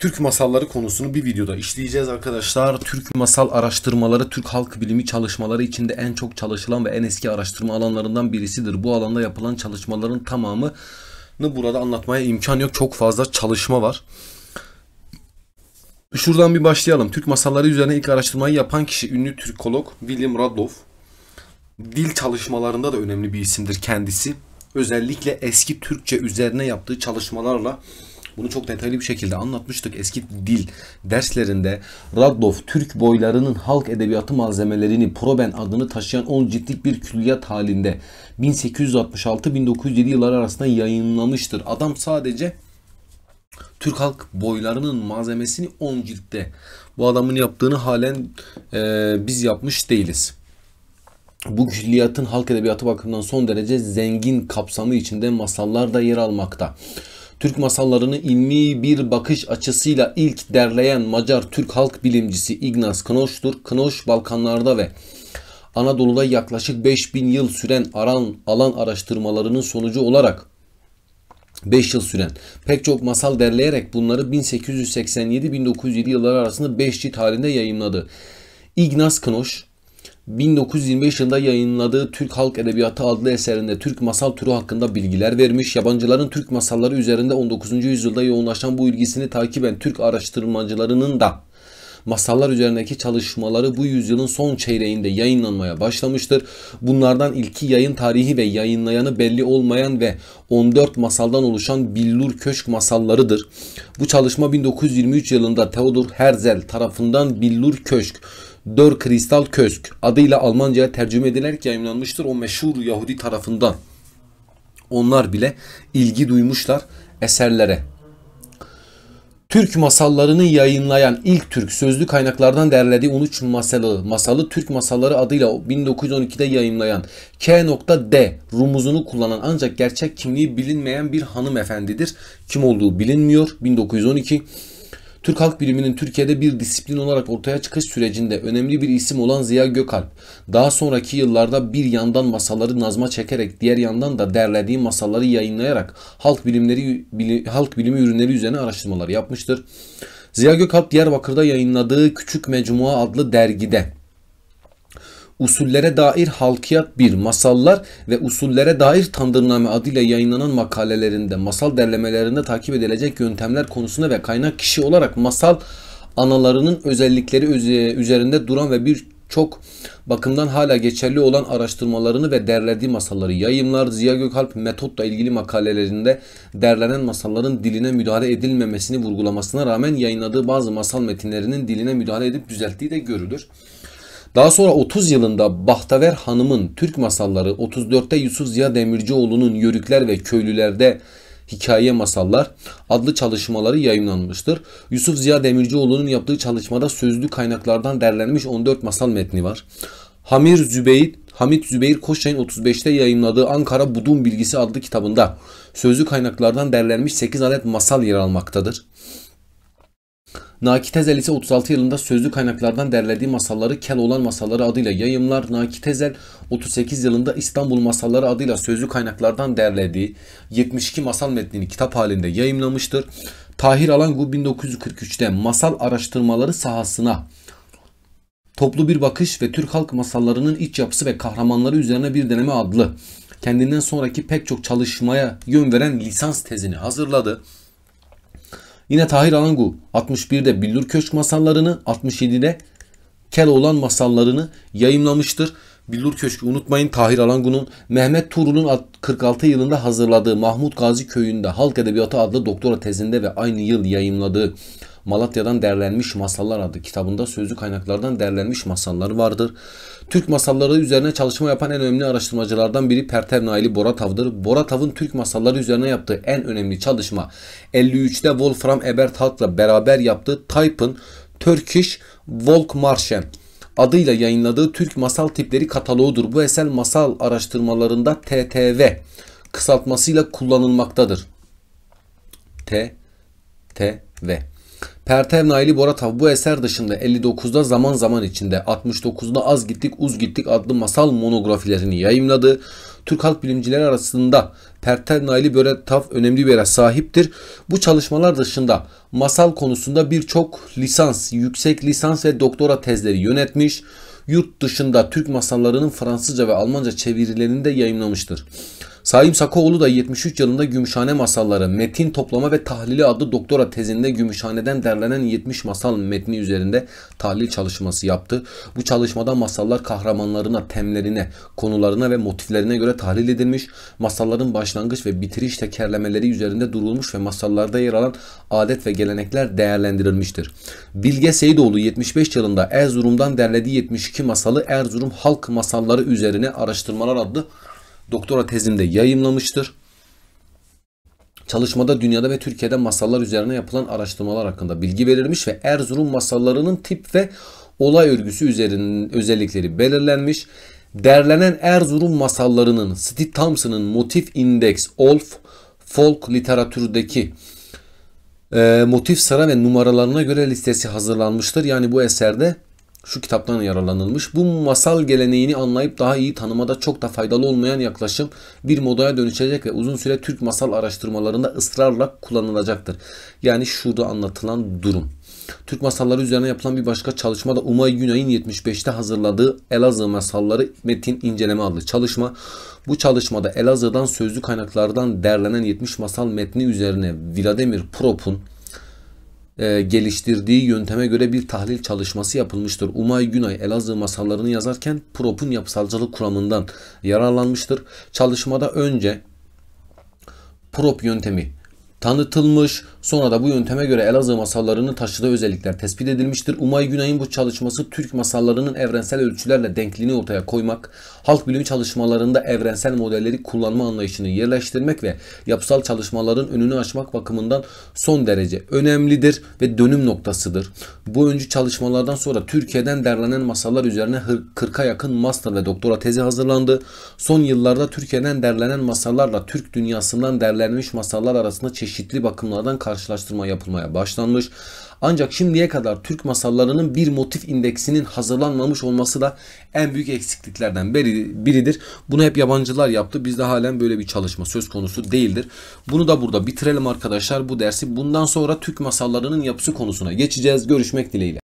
Türk masalları konusunu bir videoda işleyeceğiz arkadaşlar. Türk masal araştırmaları Türk halk bilimi çalışmaları içinde en çok çalışılan ve en eski araştırma alanlarından birisidir. Bu alanda yapılan çalışmaların tamamını burada anlatmaya imkan yok. Çok fazla çalışma var. Şuradan bir başlayalım. Türk masalları üzerine ilk araştırmayı yapan kişi ünlü Türkolog William Radloff. Dil çalışmalarında da önemli bir isimdir kendisi. Özellikle eski Türkçe üzerine yaptığı çalışmalarla bunu çok detaylı bir şekilde anlatmıştık eski dil derslerinde. Radloff Türk boylarının halk edebiyatı malzemelerini Proben adını taşıyan 10 ciltlik bir külliyat halinde 1866-1907 yılları arasında yayınlamıştır. Adam sadece Türk halk boylarının malzemesini 10 ciltte. Bu adamın yaptığını halen e, biz yapmış değiliz. Bu külliyatın halk edebiyatı bakımından son derece zengin kapsamı içinde masallar da yer almakta. Türk masallarını ilmi bir bakış açısıyla ilk derleyen Macar Türk halk bilimcisi Ignaz Knoş'tur. Knoş Balkanlarda ve Anadolu'da yaklaşık 5000 yıl süren aran, alan araştırmalarının sonucu olarak 5 yıl süren pek çok masal derleyerek bunları 1887-1907 yılları arasında 5 cilt halinde yayımladı. Ignaz Knoş 1925 yılında yayınladığı Türk Halk Edebiyatı adlı eserinde Türk masal türü hakkında bilgiler vermiş, yabancıların Türk masalları üzerinde 19. yüzyılda yoğunlaşan bu ilgisini takiben Türk araştırmacılarının da masallar üzerindeki çalışmaları bu yüzyılın son çeyreğinde yayınlanmaya başlamıştır. Bunlardan ilki yayın tarihi ve yayınlayanı belli olmayan ve 14 masaldan oluşan Billur Köşk masallarıdır. Bu çalışma 1923 yılında Theodor Herzl tarafından Billur Köşk Der Kristal Közk adıyla Almanca'ya tercüme edilerek yayınlanmıştır. O meşhur Yahudi tarafından. Onlar bile ilgi duymuşlar eserlere. Türk masallarını yayınlayan ilk Türk sözlü kaynaklardan derlediği 13 masalı, masalı Türk masalları adıyla 1912'de yayımlayan K.D rumuzunu kullanan ancak gerçek kimliği bilinmeyen bir hanımefendidir. Kim olduğu bilinmiyor. 1912 Türk halk biliminin Türkiye'de bir disiplin olarak ortaya çıkış sürecinde önemli bir isim olan Ziya Gökalp, daha sonraki yıllarda bir yandan masalları nazma çekerek diğer yandan da derlediği masalları yayınlayarak halk bilimleri bili, halk bilimi ürünleri üzerine araştırmalar yapmıştır. Ziya Gökalp Diyarbakır'da yayınladığı Küçük Mecmua adlı dergide usullere dair halkiyat bir masallar ve usullere dair tandırname adıyla yayınlanan makalelerinde, masal derlemelerinde takip edilecek yöntemler konusunda ve kaynak kişi olarak masal analarının özellikleri üzerinde duran ve birçok bakımdan hala geçerli olan araştırmalarını ve derlediği masalları yayımlar. Ziya Gökalp metotla ilgili makalelerinde derlenen masalların diline müdahale edilmemesini vurgulamasına rağmen yayınladığı bazı masal metinlerinin diline müdahale edip düzelttiği de görülür. Daha sonra 30 yılında Bahtaver Hanım'ın Türk masalları 34'te Yusuf Ziya Demircioğlu'nun Yörükler ve Köylülerde Hikaye Masallar adlı çalışmaları yayınlanmıştır. Yusuf Ziya Demircioğlu'nun yaptığı çalışmada sözlü kaynaklardan derlenmiş 14 masal metni var. Hamir Zübeyir, Hamit Zübeyir Koçay'ın 35'te yayınladığı Ankara Budun Bilgisi adlı kitabında sözlü kaynaklardan derlenmiş 8 adet masal yer almaktadır. Nakitezel ise 36 yılında sözlü kaynaklardan derlediği masalları Kel olan Masalları adıyla yayımlar. Nakitezel 38 yılında İstanbul Masalları adıyla sözlü kaynaklardan derlediği 72 masal metnini kitap halinde yayımlamıştır. Tahir Alangu 1943'te masal araştırmaları sahasına Toplu bir bakış ve Türk halk masallarının iç yapısı ve kahramanları üzerine bir deneme adlı kendinden sonraki pek çok çalışmaya yön veren lisans tezini hazırladı. Yine Tahir Alangu 61'de Billur Köşk masallarını, 67'de Keloğlan masallarını yayımlamıştır. Billur Köşkü unutmayın Tahir Alangun'un Mehmet Tuğrul'un 46 yılında hazırladığı Mahmut Gazi Köyü'nde Halk Edebiyatı adlı doktora tezinde ve aynı yıl yayımladığı Malatya'dan derlenmiş masallar adı kitabında sözlü kaynaklardan derlenmiş masallar vardır. Türk masalları üzerine çalışma yapan en önemli araştırmacılardan biri Pertev Naili Boratav'dır. Boratav'ın Türk masalları üzerine yaptığı en önemli çalışma 53'te Wolfram Eberthard'la beraber yaptığı Type'ın Turkish Volkmarschen adıyla yayınladığı Türk masal tipleri kataloğudur. Bu eser masal araştırmalarında TTV kısaltmasıyla kullanılmaktadır. T T V Pertevna ile Boratav bu eser dışında 59'da zaman zaman içinde 69'da az gittik uz gittik adlı masal monografilerini yayımladı. Türk halk bilimcileri arasında Pertevna ile Boratav önemli bir yere sahiptir. Bu çalışmalar dışında masal konusunda birçok lisans, yüksek lisans ve doktora tezleri yönetmiş. Yurt dışında Türk masallarının Fransızca ve Almanca çevirilerini de yayımlamıştır. Saim Sakoğlu da 73 yılında Gümüşhane Masalları Metin Toplama ve Tahlili adlı doktora tezinde Gümüşhane'den derlenen 70 masal metni üzerinde tahlil çalışması yaptı. Bu çalışmada masallar kahramanlarına, temlerine, konularına ve motiflerine göre tahlil edilmiş, masalların başlangıç ve bitiriş tekerlemeleri üzerinde durulmuş ve masallarda yer alan adet ve gelenekler değerlendirilmiştir. Bilge Seydoğlu 75 yılında Erzurum'dan derlediği 72 masalı Erzurum halk masalları üzerine araştırmalar adlı doktora tezimde yayımlamıştır. Çalışmada dünyada ve Türkiye'de masallar üzerine yapılan araştırmalar hakkında bilgi verilmiş ve Erzurum masallarının tip ve olay örgüsü üzerinin özellikleri belirlenmiş. Derlenen Erzurum masallarının Steve Thompson'ın Motif Index Olf Folk literatürdeki e, motif sıra ve numaralarına göre listesi hazırlanmıştır. Yani bu eserde şu kitaptan yararlanılmış. Bu masal geleneğini anlayıp daha iyi tanımada çok da faydalı olmayan yaklaşım bir modaya dönüşecek ve uzun süre Türk masal araştırmalarında ısrarla kullanılacaktır. Yani şurada anlatılan durum. Türk masalları üzerine yapılan bir başka çalışma da Umay Günay'ın 75'te hazırladığı Elazığ Masalları Metin İnceleme adlı çalışma. Bu çalışmada Elazığ'dan sözlü kaynaklardan derlenen 70 masal metni üzerine Vladimir Prop'un e, geliştirdiği yönteme göre bir tahlil çalışması yapılmıştır. Umay Günay Elazığ masallarını yazarken Prop'un yapısalcılık kuramından yararlanmıştır. Çalışmada önce Prop yöntemi tanıtılmış, Sonra da bu yönteme göre Elazığ masallarının taşıdığı özellikler tespit edilmiştir. Umay Günay'ın bu çalışması Türk masallarının evrensel ölçülerle denkliğini ortaya koymak, halk bilimi çalışmalarında evrensel modelleri kullanma anlayışını yerleştirmek ve yapısal çalışmaların önünü açmak bakımından son derece önemlidir ve dönüm noktasıdır. Bu öncü çalışmalardan sonra Türkiye'den derlenen masallar üzerine 40'a yakın master ve doktora tezi hazırlandı. Son yıllarda Türkiye'den derlenen masallarla Türk dünyasından derlenmiş masallar arasında çeşitli bakımlardan karşılaştırılmıştır karşılaştırma yapılmaya başlanmış. Ancak şimdiye kadar Türk masallarının bir motif indeksinin hazırlanmamış olması da en büyük eksikliklerden biridir. Bunu hep yabancılar yaptı. Bizde halen böyle bir çalışma söz konusu değildir. Bunu da burada bitirelim arkadaşlar bu dersi. Bundan sonra Türk masallarının yapısı konusuna geçeceğiz. Görüşmek dileğiyle.